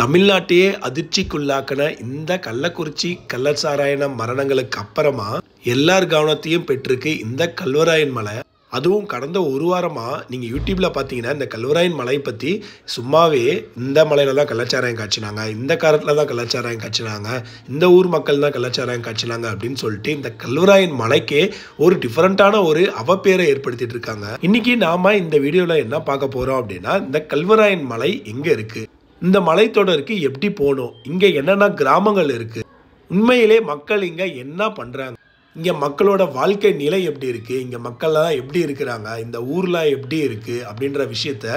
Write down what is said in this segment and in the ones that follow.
தமிழ்நாட்டையே அதிர்ச்சிக்குள்ளாக்கின இந்த கள்ளக்குறிச்சி கள்ளச்சாராயண மரணங்களுக்கு அப்புறமா எல்லார் கவனத்தையும் பெற்றிருக்கு இந்த கல்வராயன் மலை அதுவும் கடந்த ஒரு வாரமாக நீங்கள் யூடியூப்பில் பார்த்தீங்கன்னா இந்த கல்வராயன் மலை பற்றி சும்மாவே இந்த மலையில் தான் கலாச்சாரம் காய்ச்சினாங்க இந்த காரத்தில் தான் கலாச்சாரம் காய்ச்சினாங்க இந்த ஊர் மக்கள் தான் கலாச்சாரம் காய்ச்சினாங்க அப்படின்னு சொல்லிட்டு இந்த கல்வராயன் மலைக்கே ஒரு டிஃப்ரெண்ட்டான ஒரு அவப்பேரை ஏற்படுத்திட்டு இருக்காங்க இன்னைக்கு நாம இந்த வீடியோவில் என்ன பார்க்க போகிறோம் அப்படின்னா இந்த கல்வராயன் மலை எங்கே இருக்குது இந்த மலைத்தொடருக்கு எப்படி போகணும் இங்கே என்னென்ன கிராமங்கள் இருக்குது உண்மையிலே மக்கள் இங்கே என்ன பண்ணுறாங்க இங்கே மக்களோட வாழ்க்கை நிலை எப்படி இருக்குது இங்கே மக்கள்லாம் எப்படி இருக்கிறாங்க இந்த ஊர்லாம் எப்படி இருக்குது அப்படின்ற விஷயத்த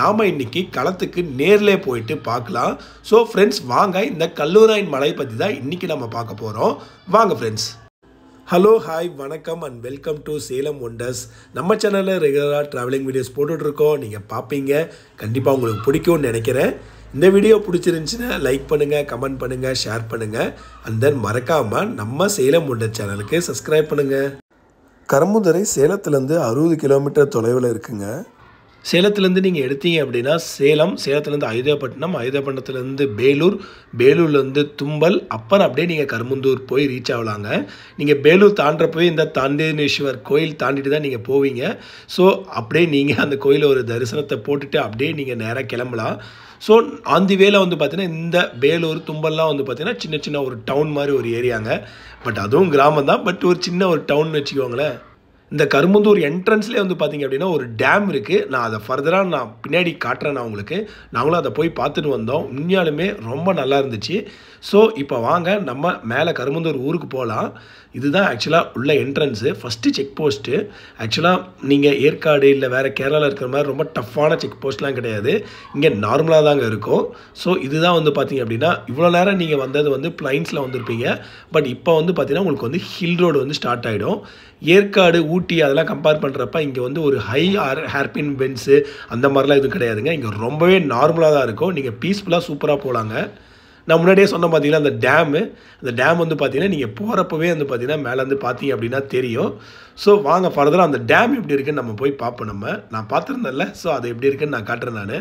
நாம் இன்றைக்கி களத்துக்கு நேரில் போயிட்டு பார்க்கலாம் ஸோ ஃப்ரெண்ட்ஸ் வாங்க இந்த கல்லூராயின் மலை பற்றி தான் இன்றைக்கி நம்ம பார்க்க போகிறோம் வாங்க ஃப்ரெண்ட்ஸ் ஹலோ ஹாய் வணக்கம் and welcome to Salem wonders நம்ம சேனலில் ரெகுலராக ட்ராவலிங் வீடியோஸ் போட்டுட்ருக்கோம் நீங்கள் பார்ப்பீங்க கண்டிப்பாக உங்களுக்கு பிடிக்கும்னு நினைக்கிறேன் இந்த வீடியோ பிடிச்சிருந்துச்சின்னா லைக் பண்ணுங்கள் கமெண்ட் பண்ணுங்கள் ஷேர் பண்ணுங்கள் அண்ட் தென் மறக்காமல் நம்ம சேலம் உண்ட சேனலுக்கு சப்ஸ்கிரைப் பண்ணுங்கள் கரமுதரை சேலத்துலேருந்து அறுபது கிலோமீட்டர் தொலைவில் இருக்குங்க சேலத்துலேருந்து நீங்கள் எடுத்தீங்க அப்படின்னா சேலம் சேலத்துலேருந்து அயோத்தியாப்பட்டினம் அயோத்தியாப்பட்டினத்துலேருந்து பேலூர் பேலூர்லேருந்து தும்பல் அப்புறம் அப்படியே நீங்கள் கருமுந்தூர் போய் ரீச் ஆகலாங்க நீங்கள் பேலூர் தாண்டப்போய் இந்த தாண்டேனேஸ்வர் கோயில் தாண்டிட்டு தான் நீங்கள் போவீங்க ஸோ அப்படியே நீங்கள் அந்த கோயிலில் ஒரு தரிசனத்தை போட்டுட்டு அப்படியே நீங்கள் நேராக கிளம்பலாம் ஸோ அந்த வேல வந்து பார்த்தீங்கன்னா இந்த பேலூர் தும்பல்லாம் வந்து பார்த்தீங்கன்னா சின்ன சின்ன ஒரு டவுன் மாதிரி ஒரு ஏரியாங்க பட் அதுவும் கிராமம் தான் பட் ஒரு சின்ன ஒரு டவுன் வச்சுக்கோங்களேன் இந்த கரும்புந்தூர் என்ட்ரன்ஸ்லேயே வந்து பார்த்திங்க அப்படின்னா ஒரு டேம் இருக்குது நான் அதை ஃபர்தராக நான் பின்னாடி காட்டுறேன் நான் உங்களுக்கு நாங்களும் அதை போய் பார்த்துட்டு வந்தோம் உண்மையாலுமே ரொம்ப நல்லா இருந்துச்சு ஸோ இப்போ வாங்க நம்ம மேலே கரும்புந்தூர் ஊருக்கு போகலாம் இதுதான் ஆக்சுவலாக உள்ள என்ட்ரன்ஸு ஃபஸ்ட்டு செக் போஸ்ட்டு ஆக்சுவலாக நீங்கள் ஏற்காடு இல்லை வேறு கேரளாவில் இருக்கிற மாதிரி ரொம்ப டஃப்பான செக் போஸ்ட்லாம் கிடையாது இங்கே நார்மலாக தாங்க இருக்கும் ஸோ இதுதான் வந்து பார்த்திங்க அப்படின்னா இவ்வளோ நேரம் நீங்கள் வந்தது வந்து பிளைன்ஸில் வந்திருப்பீங்க பட் இப்போ வந்து பார்த்திங்கன்னா உங்களுக்கு வந்து ஹில் ரோடு வந்து ஸ்டார்ட் ஆகிடும் ஏற்காடு ஊட்டி அதெல்லாம் கம்பேர் பண்ணுறப்ப இங்கே வந்து ஒரு ஹை ஆர் ஹேர்பின் பென்ஸு அந்த மாதிரிலாம் எதுவும் கிடையாதுங்க இங்கே ரொம்பவே நார்மலாக தான் இருக்கும் நீங்கள் பீஸ்ஃபுல்லாக சூப்பராக போகலாங்க நான் முன்னாடியே சொன்ன பார்த்தீங்கன்னா அந்த டேமு அந்த டேம் வந்து பார்த்தீங்கன்னா நீங்கள் போகிறப்பவே வந்து பார்த்தீங்கன்னா மேலேருந்து பார்த்தீங்க அப்படின்னா தெரியும் ஸோ வாங்க ஃபர்தராக அந்த டேம் எப்படி இருக்குன்னு நம்ம போய் பார்ப்போம் நம்ம நான் பார்த்துருந்தேன்ல ஸோ அது எப்படி இருக்குன்னு நான் காட்டுறேன் நான்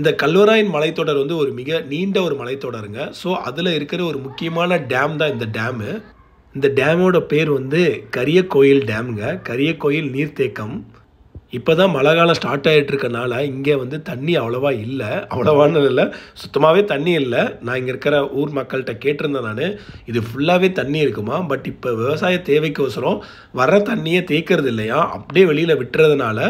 இந்த கல்வராயன் மலைத்தொடர் வந்து ஒரு மிக நீண்ட ஒரு மலைத்தொடருங்க ஸோ அதில் இருக்கிற ஒரு முக்கியமான டேம் தான் இந்த டேமு இந்த டேமோட பேர் வந்து கரிய கோயில் கரியக்கோயில் கரிய கோயில் நீர்த்தேக்கம் இப்போ தான் மழை காலம் ஸ்டார்ட் ஆகிட்டு இருக்கனால இங்கே வந்து தண்ணி அவ்வளோவா இல்லை அவ்வளோவான்னு இல்லை சுத்தமாகவே தண்ணி இல்லை நான் இங்கே இருக்கிற ஊர் மக்கள்கிட்ட கேட்டிருந்தேன் நான் இது ஃபுல்லாகவே தண்ணி இருக்குமா பட் இப்போ விவசாய தேவைக்கு வர தண்ணியை தேய்க்கிறது இல்லையா அப்படியே வெளியில் விட்டுறதுனால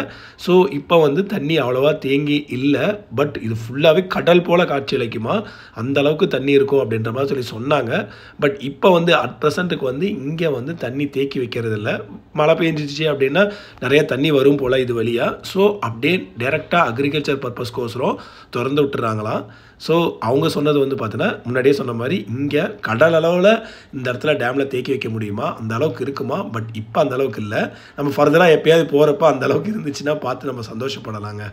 ஸோ இப்போ வந்து தண்ணி அவ்வளோவா தேங்கி இல்லை பட் இது ஃபுல்லாகவே கடல் போல் காட்சி அளிக்குமா அந்த அளவுக்கு தண்ணி இருக்கும் அப்படின்ற மாதிரி சொல்லி சொன்னாங்க பட் இப்போ வந்து அட் ப்ரெசண்ட்டுக்கு வந்து இங்கே வந்து தண்ணி தேக்கி வைக்கிறது இல்லை மழை பெஞ்சிச்சு அப்படின்னா நிறைய தண்ணி வரும் போல் இது வழியாக ஸோ அப்படியே டேரெக்டாக அக்ரிகல்ச்சர் பர்பஸ்க்கோசரம் திறந்து விட்டுறாங்களாம் ஸோ அவங்க சொன்னது வந்து பார்த்தீங்கன்னா முன்னாடியே சொன்ன மாதிரி இங்கே கடல் அளவில் இந்த இடத்துல டேமில் தேக்கி வைக்க முடியுமா அந்த அளவுக்கு இருக்குமா பட் இப்போ அந்த அளவுக்கு இல்லை நம்ம ஃபர்தராக எப்பயாவது போகிறப்ப அந்த அளவுக்கு இருந்துச்சுன்னா பார்த்து நம்ம சந்தோஷப்படலாங்க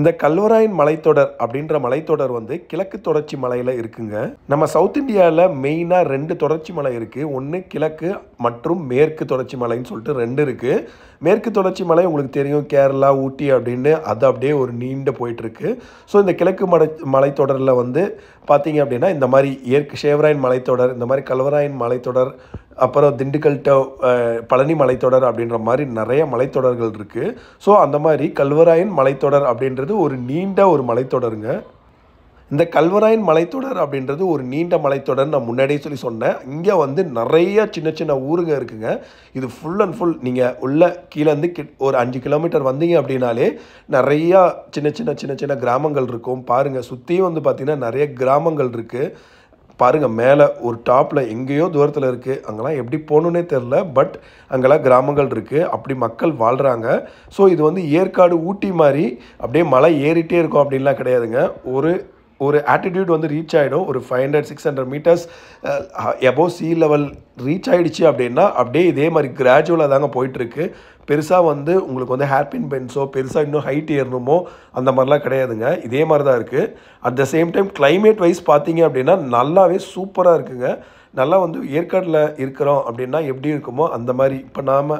இந்த கல்வராயன் மலைத்தொடர் அப்படின்ற மலைத்தொடர் வந்து கிழக்கு தொடர்ச்சி மலையில் இருக்குங்க நம்ம சவுத் இந்தியாவில் மெயினாக ரெண்டு தொடர்ச்சி மலை இருக்குது ஒன்று கிழக்கு மற்றும் மேற்கு தொடர்ச்சி மலைன்னு சொல்லிட்டு ரெண்டு இருக்குது மேற்கு தொடர்ச்சி மலை உங்களுக்கு தெரியும் கேரளா ஊட்டி அப்படின்னு அது அப்படியே ஒரு நீண்ட போயிட்டுருக்கு ஸோ இந்த கிழக்கு மலை மலைத்தொடரில் வந்து பார்த்தீங்க அப்படின்னா இந்த மாதிரி ஏற்கு ஷேவராயன் மலைத்தொடர் இந்த மாதிரி கல்வராயன் மலைத்தொடர் அப்புறம் திண்டுக்கல் ட பழனி மலைத்தொடர் அப்படின்ற மாதிரி நிறைய மலைத்தொடர்கள் இருக்குது ஸோ அந்த மாதிரி கல்வராயன் மலைத்தொடர் அப்படின்றது ஒரு நீண்ட ஒரு மலைத்தொடருங்க இந்த கல்வராயன் மலைத்தொடர் அப்படின்றது ஒரு நீண்ட மலைத்தொடர் நான் முன்னாடியே சொல்லி சொன்னேன் இங்கே வந்து நிறைய சின்ன சின்ன ஊருங்க இருக்குங்க இது ஃபுல் அண்ட் ஃபுல் நீங்கள் உள்ள கீழேருந்து கி ஒரு அஞ்சு கிலோமீட்டர் வந்தீங்க அப்படின்னாலே நிறையா சின்ன சின்ன சின்ன சின்ன கிராமங்கள் இருக்கும் பாருங்கள் சுற்றியும் வந்து பார்த்திங்கன்னா நிறைய கிராமங்கள் இருக்குது பாருங்கள் மேலே ஒரு டாப்பில் எங்கேயோ தூரத்தில் இருக்குது அங்கெல்லாம் எப்படி போகணுன்னே தெரில பட் அங்கெல்லாம் கிராமங்கள் இருக்குது அப்படி மக்கள் வாழ்கிறாங்க ஸோ இது வந்து ஏற்காடு ஊட்டி மாதிரி அப்படியே மலை ஏறிட்டே இருக்கும் அப்படின்லாம் கிடையாதுங்க ஒரு ஒரு ஆட்டிடியூட் வந்து ரீச் ஆகிடும் ஒரு five hundred six hundred meters above sea level reach ஆகிடுச்சு அப்படின்னா அப்படியே இதே மாதிரி கிராஜுவலாக தாங்க போயிட்டுருக்கு பெருசாக வந்து உங்களுக்கு வந்து ஹேர்பின் பென்ஸோ பெருசாக இன்னும் ஹைட் ஏறணுமோ அந்த மாதிரிலாம் கிடையாதுங்க இதே மாதிரி தான் இருக்குது at the same time climate wise பார்த்தீங்க அப்படின்னா நல்லாவே சூப்பராக இருக்குங்க நல்லா வந்து ஏற்காடில் இருக்கிறோம் அப்படின்னா எப்படி இருக்குமோ அந்த மாதிரி இப்போ நாம்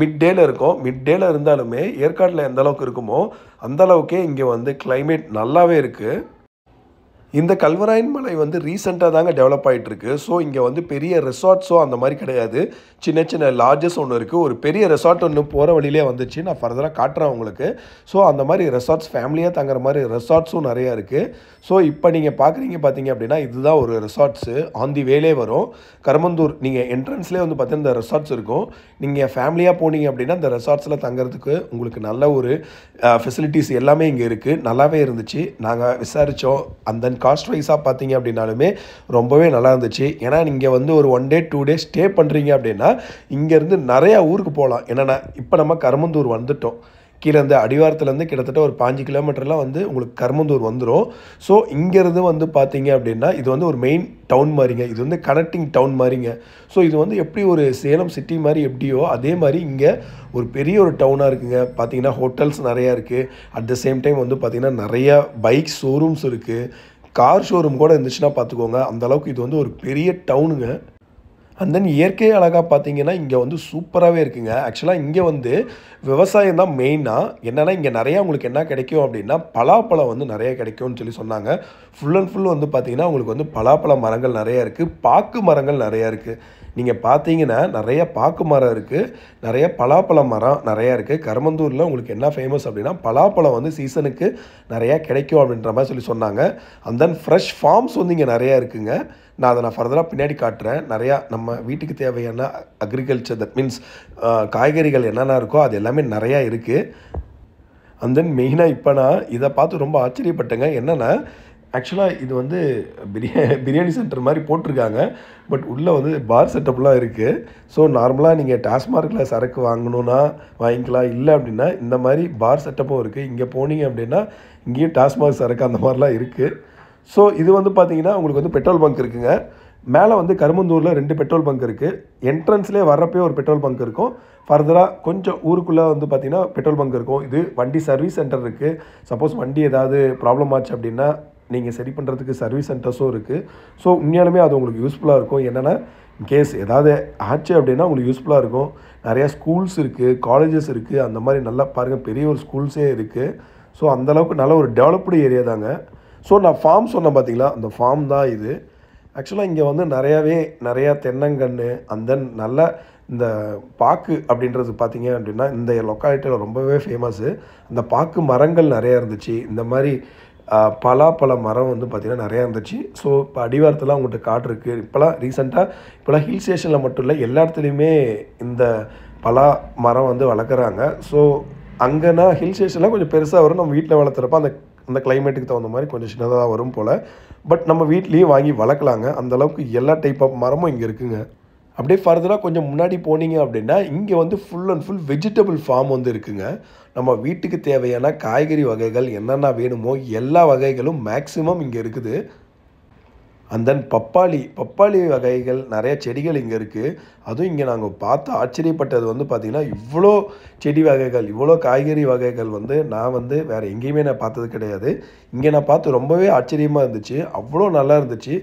மிட் டேல இருக்கோம் டேல இருந்தாலுமே ஏற்காடில் எந்த அளவுக்கு இருக்குமோ அந்தளவுக்கே இங்கே வந்து கிளைமேட் நல்லாவே இருக்குது இந்த கல்வராயன் மலை வந்து ரீசெண்டாக தாங்க டெவலப் ஆகிட்டுருக்கு ஸோ இங்கே வந்து பெரிய ரெசார்ட்ஸோ அந்த மாதிரி கிடையாது சின்ன சின்ன லாட்ஜஸ் ஒன்று இருக்குது ஒரு பெரிய ரெசார்ட் ஒன்று போகிற வழியிலே வந்துச்சு நான் ஃபர்தராக காட்டுறேன் உங்களுக்கு ஸோ அந்த மாதிரி ரெசார்ட்ஸ் ஃபேமிலியாக தங்குற மாதிரி ரெசார்ட்ஸும் நிறையா இருக்குது ஸோ இப்போ நீங்கள் பார்க்குறீங்க பார்த்தீங்க அப்படின்னா இதுதான் ஒரு ரெசார்ட்ஸு ஆன் தி வேலே வரும் கருமந்தூர் நீங்கள் என்ட்ரன்ஸ்லேயே வந்து பார்த்தீங்கன்னா இந்த ரெசார்ட்ஸ் இருக்கும் நீங்கள் ஃபேமிலியாக போனீங்க அப்படின்னா இந்த ரெசார்ட்ஸில் தங்குறதுக்கு உங்களுக்கு நல்ல ஒரு ஃபெசிலிட்டிஸ் எல்லாமே இங்கே இருக்குது நல்லாவே இருந்துச்சு நாங்கள் விசாரித்தோம் அந்த அண்ட் காஸ்ட் வைஸாக பார்த்தீங்க அப்படின்னாலுமே ரொம்பவே நல்லா இருந்துச்சு ஏன்னா நீங்கள் வந்து ஒரு one day two day stay பண்ணுறீங்க அப்படின்னா இங்கேருந்து நிறையா ஊருக்கு போகலாம் என்னென்னா இப்போ நம்ம கருமந்தூர் வந்துட்டோம் இந்த அடிவாரத்துலேருந்து கிட்டத்தட்ட ஒரு பாஞ்சு கிலோமீட்டர்லாம் வந்து உங்களுக்கு கருமந்தூர் வந்துடும் ஸோ இங்கேருந்து வந்து பார்த்தீங்க அப்படின்னா இது வந்து ஒரு மெயின் டவுன் மாதிரிங்க இது வந்து கனெக்டிங் டவுன் மாதிரிங்க ஸோ இது வந்து எப்படி ஒரு சேலம் சிட்டி மாதிரி எப்படியோ அதே மாதிரி இங்கே ஒரு பெரிய ஒரு டவுனாக இருக்குங்க பார்த்தீங்கன்னா ஹோட்டல்ஸ் நிறையா இருக்குது அட் த சேம் டைம் வந்து பார்த்திங்கன்னா நிறையா பைக் ஷோரூம்ஸ் இருக்குது கார் ஷோரூம் கூட இருந்துச்சுன்னா பார்த்துக்கோங்க அந்தளவுக்கு இது வந்து ஒரு பெரிய டவுனுங்க அண்ட் தென் இயற்கை அழகாக பார்த்தீங்கன்னா இங்கே வந்து சூப்பராகவே இருக்குங்க ஆக்சுவலாக இங்கே வந்து விவசாயம் தான் மெயினாக என்னென்னா இங்கே நிறையா உங்களுக்கு என்ன கிடைக்கும் அப்படின்னா பலாப்பழம் வந்து நிறையா கிடைக்கும்னு சொல்லி சொன்னாங்க ஃபுல் அண்ட் ஃபுல் வந்து பார்த்திங்கன்னா உங்களுக்கு வந்து பலாப்பழ மரங்கள் நிறையா இருக்குது பாக்கு மரங்கள் நிறையா இருக்குது நீங்கள் பார்த்தீங்கன்னா நிறைய பாக்கு மரம் இருக்குது நிறைய பலாப்பழ மரம் நிறையா இருக்குது கருமந்தூரில் உங்களுக்கு என்ன ஃபேமஸ் அப்படின்னா பலாப்பழம் வந்து சீசனுக்கு நிறையா கிடைக்கும் அப்படின்ற மாதிரி சொல்லி சொன்னாங்க அண்ட் தென் ஃப்ரெஷ் ஃபார்ம்ஸ் வந்து இங்கே நிறையா இருக்குங்க நான் அதை நான் ஃபர்தராக பின்னாடி காட்டுறேன் நிறையா நம்ம வீட்டுக்கு தேவையான அக்ரிகல்ச்சர் தட் மீன்ஸ் காய்கறிகள் என்னென்ன இருக்கோ அது எல்லாமே நிறையா இருக்குது அண்ட் தென் மெயினாக இப்போ நான் இதை பார்த்து ரொம்ப ஆச்சரியப்பட்டேங்க என்னென்னா ஆக்சுவலாக இது வந்து பிரியா பிரியாணி சென்டர் மாதிரி போட்டிருக்காங்க பட் உள்ளே வந்து பார் செட்டப்லாம் இருக்குது ஸோ நார்மலாக நீங்கள் டாஸ்மார்க்கில் சரக்கு வாங்கணுன்னா வாங்கிக்கலாம் இல்லை அப்படின்னா இந்த மாதிரி பார் செட்டப்பும் இருக்குது இங்கே போனீங்க அப்படின்னா இங்கேயும் டாஸ்மார்க் சரக்கு அந்த மாதிரிலாம் இருக்குது ஸோ இது வந்து பார்த்தீங்கன்னா உங்களுக்கு வந்து பெட்ரோல் பங்க் இருக்குதுங்க மேலே வந்து கருமந்தூரில் ரெண்டு பெட்ரோல் பங்க் இருக்குது என்ட்ரன்ஸ்லேயே வர்றப்பே ஒரு பெட்ரோல் பங்க் இருக்கும் ஃபர்தராக கொஞ்சம் ஊருக்குள்ளே வந்து பார்த்திங்கன்னா பெட்ரோல் பங்க் இருக்கும் இது வண்டி சர்வீஸ் சென்டர் இருக்குது சப்போஸ் வண்டி ஏதாவது ப்ராப்ளம் ஆச்சு அப்படின்னா நீங்கள் சரி பண்ணுறதுக்கு சர்வீஸ் சென்டர்ஸும் இருக்குது ஸோ உண்மையாலுமே அது உங்களுக்கு யூஸ்ஃபுல்லாக இருக்கும் என்னென்னா இன்கேஸ் ஏதாவது ஆச்சு அப்படின்னா உங்களுக்கு யூஸ்ஃபுல்லாக இருக்கும் நிறையா ஸ்கூல்ஸ் இருக்குது காலேஜஸ் இருக்குது அந்த மாதிரி நல்லா பாருங்கள் பெரிய ஒரு ஸ்கூல்ஸே இருக்குது ஸோ அந்தளவுக்கு நல்ல ஒரு டெவலப்டு ஏரியா தாங்க ஸோ நான் ஃபார்ம் சொன்னேன் பார்த்தீங்களா அந்த ஃபார்ம் தான் இது ஆக்சுவலாக இங்கே வந்து நிறையாவே நிறையா தென்னங்கன்று அந்த தென் நல்ல இந்த பாக்கு அப்படின்றது பார்த்தீங்க அப்படின்னா இந்த லொக்காலிட்டியில் ரொம்பவே ஃபேமஸ்ஸு அந்த பாக்கு மரங்கள் நிறையா இருந்துச்சு இந்த மாதிரி பலாப்பழ மரம் வந்து பார்த்திங்கன்னா நிறையா இருந்துச்சு ஸோ இப்போ அடிவாரத்தில் அவங்கள்ட்ட காட்டு இருக்குது இப்போலாம் ரீசெண்டாக இப்போலாம் ஹில் ஸ்டேஷனில் மட்டும் இல்லை எல்லா இடத்துலையுமே இந்த பலா மரம் வந்து வளர்க்குறாங்க ஸோ அங்கேனா ஹில் ஸ்டேஷன்லாம் கொஞ்சம் பெருசாக வரும் நம்ம வீட்டில் வளர்த்துறப்ப அந்த அந்த கிளைமேட்டுக்கு தகுந்த மாதிரி கொஞ்சம் சின்னதாக வரும் போல் பட் நம்ம வீட்லேயும் வாங்கி வளர்க்கலாங்க அந்தளவுக்கு எல்லா டைப் ஆஃப் மரமும் இங்கே இருக்குங்க அப்படியே ஃபர்தராக கொஞ்சம் முன்னாடி போனீங்க அப்படின்னா இங்கே வந்து full and full vegetable farm வந்து இருக்குங்க நம்ம வீட்டுக்கு தேவையான காய்கறி வகைகள் என்னென்ன வேணுமோ எல்லா வகைகளும் மேக்ஸிமம் இங்கே இருக்குது அண்ட் தென் பப்பாளி பப்பாளி வகைகள் நிறைய செடிகள் இங்கே இருக்குது அதுவும் இங்கே நாங்கள் பார்த்து ஆச்சரியப்பட்டது வந்து பார்த்திங்கன்னா இவ்வளோ செடி வகைகள் இவ்வளோ காய்கறி வகைகள் வந்து நான் வந்து வேறு எங்கேயுமே நான் பார்த்தது கிடையாது இங்கே நான் பார்த்து ரொம்பவே ஆச்சரியமாக இருந்துச்சு அவ்வளோ நல்லா இருந்துச்சு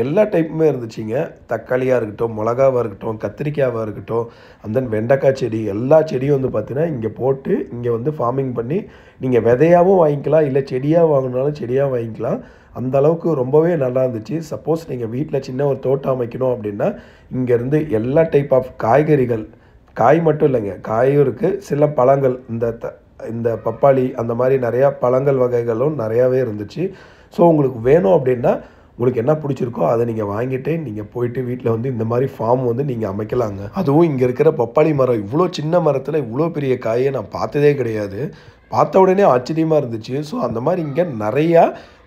எல்லா டைப்புமே இருந்துச்சுங்க தக்காளியாக இருக்கட்டும் மிளகாவாக இருக்கட்டும் கத்திரிக்காயாக இருக்கட்டும் அண்ட் தென் வெண்டைக்காய் செடி எல்லா செடியும் வந்து பார்த்தீங்கன்னா இங்கே போட்டு இங்கே வந்து ஃபார்மிங் பண்ணி நீங்கள் விதையாகவும் வாங்கிக்கலாம் இல்லை செடியாக வாங்கினாலும் செடியாக வாங்கிக்கலாம் அந்த அளவுக்கு ரொம்பவே நல்லா இருந்துச்சு சப்போஸ் நீங்கள் வீட்டில் சின்ன ஒரு தோட்டம் அமைக்கணும் அப்படின்னா இங்கேருந்து எல்லா டைப் ஆஃப் காய்கறிகள் காய் மட்டும் இல்லைங்க காயும் இருக்குது சில பழங்கள் இந்த த இந்த பப்பாளி அந்த மாதிரி நிறையா பழங்கள் வகைகளும் நிறையாவே இருந்துச்சு ஸோ உங்களுக்கு வேணும் அப்படின்னா உங்களுக்கு என்ன பிடிச்சிருக்கோ அதை நீங்கள் வாங்கிட்டு நீங்கள் போயிட்டு வீட்டில் வந்து இந்த மாதிரி ஃபார்ம் வந்து நீங்கள் அமைக்கலாங்க அதுவும் இங்கே இருக்கிற பப்பாளி மரம் இவ்வளோ சின்ன மரத்தில் இவ்வளோ பெரிய காயை நான் பார்த்ததே கிடையாது பார்த்த உடனே ஆச்சரியமாக இருந்துச்சு ஸோ அந்த மாதிரி இங்கே நிறையா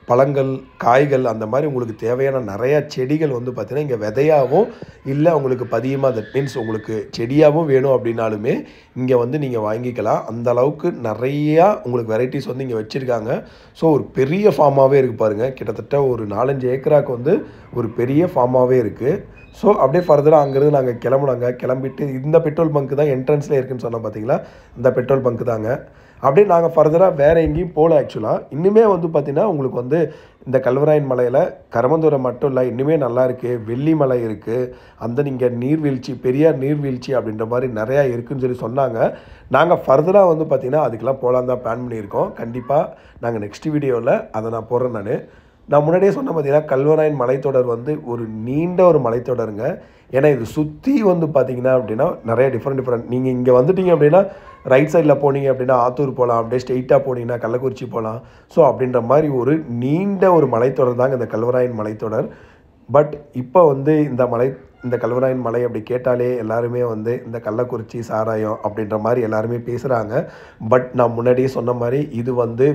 பழங்கள் காய்கள் அந்த மாதிரி உங்களுக்கு தேவையான நிறையா செடிகள் வந்து பார்த்திங்கன்னா இங்கே விதையாகவும் இல்லை உங்களுக்கு பதியமாக தட் மீன்ஸ் உங்களுக்கு செடியாகவும் வேணும் அப்படின்னாலுமே இங்கே வந்து நீங்கள் வாங்கிக்கலாம் அந்த அளவுக்கு நிறையா உங்களுக்கு வெரைட்டிஸ் வந்து இங்கே வச்சுருக்காங்க ஸோ ஒரு பெரிய ஃபார்மாகவே இருக்குது பாருங்கள் கிட்டத்தட்ட ஒரு நாலஞ்சு ஏக்கராக்கு வந்து ஒரு பெரிய ஃபார்மாகவே இருக்குது ஸோ அப்படியே ஃபர்தராக அங்கேருந்து நாங்கள் கிளம்புனாங்க கிளம்பிட்டு இந்த பெட்ரோல் பங்க் தான் என்ட்ரன்ஸில் இருக்குன்னு சொன்னால் பார்த்தீங்களா இந்த பெட்ரோல் பங்க்கு தாங்க அப்படியே நாங்கள் ஃபர்தராக வேறு எங்கேயும் போகல ஆக்சுவலாக இன்னுமே வந்து பார்த்திங்கன்னா உங்களுக்கு வந்து இந்த கல்வராயன் மலையில் கரமந்தூரம் மட்டும் இல்லை இன்னுமே நல்லா இருக்குது வெள்ளி மலை இருக்குது அந்த நீங்கள் நீர்வீழ்ச்சி பெரியார் நீர்வீழ்ச்சி அப்படின்ற மாதிரி நிறையா இருக்குதுன்னு சொல்லி சொன்னாங்க நாங்கள் ஃபர்தராக வந்து பார்த்திங்கன்னா அதுக்கெல்லாம் போகலான் தான் பிளான் பண்ணியிருக்கோம் கண்டிப்பாக நாங்கள் நெக்ஸ்ட் வீடியோவில் அதை நான் போடுறேன் நான் நான் முன்னாடியே சொன்ன பார்த்தீங்கன்னா கல்வராயன் மலைத்தொடர் வந்து ஒரு நீண்ட ஒரு மலைத்தொடருங்க ஏன்னா இது சுற்றி வந்து பார்த்தீங்கன்னா அப்படின்னா நிறைய டிஃப்ரெண்ட் டிஃப்ரெண்ட் நீங்கள் இங்கே வந்துட்டீங்க அப்படின்னா ரைட் சைடில் போனீங்க அப்படின்னா ஆத்தூர் போகலாம் அப்படியே ஸ்ட்ரெயிட்டாக போனீங்கன்னா கள்ளக்குறிச்சி போகலாம் ஸோ அப்படின்ற மாதிரி ஒரு நீண்ட ஒரு மலைத்தொடர் தாங்க இந்த கல்வராயன் மலைத்தொடர் பட் இப்போ வந்து இந்த மலை இந்த கல்வராயன் மலை அப்படி கேட்டாலே எல்லாருமே வந்து இந்த கள்ளக்குறிச்சி சாராயம் அப்படின்ற மாதிரி எல்லாருமே பேசுகிறாங்க பட் நான் முன்னாடியே சொன்ன மாதிரி இது வந்து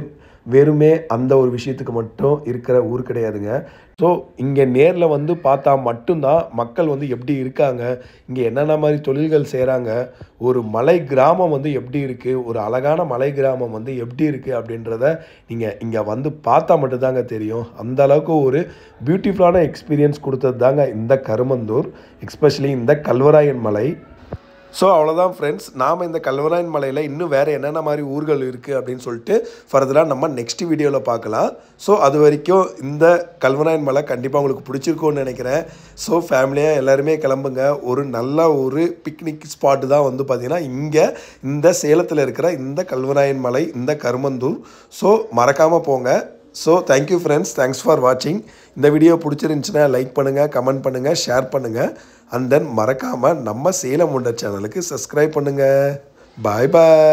வெறுமே அந்த ஒரு விஷயத்துக்கு மட்டும் இருக்கிற ஊர் கிடையாதுங்க ஸோ இங்கே நேரில் வந்து பார்த்தா மட்டும்தான் மக்கள் வந்து எப்படி இருக்காங்க இங்கே என்னென்ன மாதிரி தொழில்கள் செய்கிறாங்க ஒரு மலை கிராமம் வந்து எப்படி இருக்குது ஒரு அழகான மலை கிராமம் வந்து எப்படி இருக்குது அப்படின்றத நீங்கள் இங்கே வந்து பார்த்தா மட்டும்தாங்க தெரியும் அந்த அளவுக்கு ஒரு பியூட்டிஃபுல்லான எக்ஸ்பீரியன்ஸ் கொடுத்தது தாங்க இந்த கருமந்தூர் எக்ஸ்பெஷலி இந்த கல்வராயன் மலை ஸோ அவ்வளோதான் ஃப்ரெண்ட்ஸ் நாம் இந்த கல்வராயன் மலையில் இன்னும் வேறு என்னென்ன மாதிரி ஊர்கள் இருக்குது அப்படின்னு சொல்லிட்டு ஃபர்தராக நம்ம நெக்ஸ்ட் வீடியோவில் பார்க்கலாம் ஸோ அது வரைக்கும் இந்த கல்வராயன் மலை கண்டிப்பாக உங்களுக்கு பிடிச்சிருக்கோன்னு நினைக்கிறேன் ஸோ ஃபேமிலியாக எல்லாருமே கிளம்புங்க ஒரு நல்ல ஒரு பிக்னிக் ஸ்பாட்டு தான் வந்து பார்த்திங்கன்னா இங்கே இந்த சேலத்தில் இருக்கிற இந்த கல்வராயன் மலை இந்த கருமந்தூர் ஸோ மறக்காமல் போங்க so thank you friends thanks for வாட்சிங் இந்த வீடியோ பிடிச்சிருந்துச்சுன்னா லைக் பண்ணுங்கள் கமெண்ட் பண்ணுங்கள் ஷேர் பண்ணுங்கள் அண்ட் தென் மறக்காமல் நம்ம சேலம் உண்ட சேனலுக்கு சப்ஸ்கிரைப் பண்ணுங்கள் பாய் பாய்